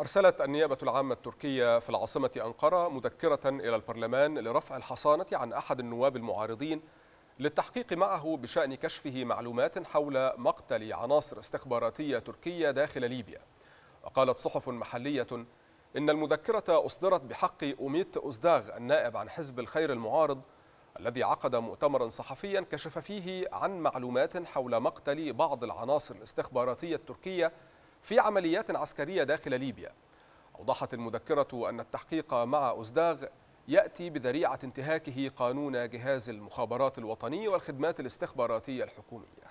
أرسلت النيابة العامة التركية في العاصمة أنقرة مذكرة إلى البرلمان لرفع الحصانة عن أحد النواب المعارضين للتحقيق معه بشأن كشفه معلومات حول مقتل عناصر استخباراتية تركية داخل ليبيا وقالت صحف محلية إن المذكرة أصدرت بحق أوميت أزداغ النائب عن حزب الخير المعارض الذي عقد مؤتمرا صحفيا كشف فيه عن معلومات حول مقتل بعض العناصر الاستخباراتية التركية في عمليات عسكرية داخل ليبيا أوضحت المذكرة أن التحقيق مع أزداغ يأتي بذريعة انتهاكه قانون جهاز المخابرات الوطني والخدمات الاستخباراتية الحكومية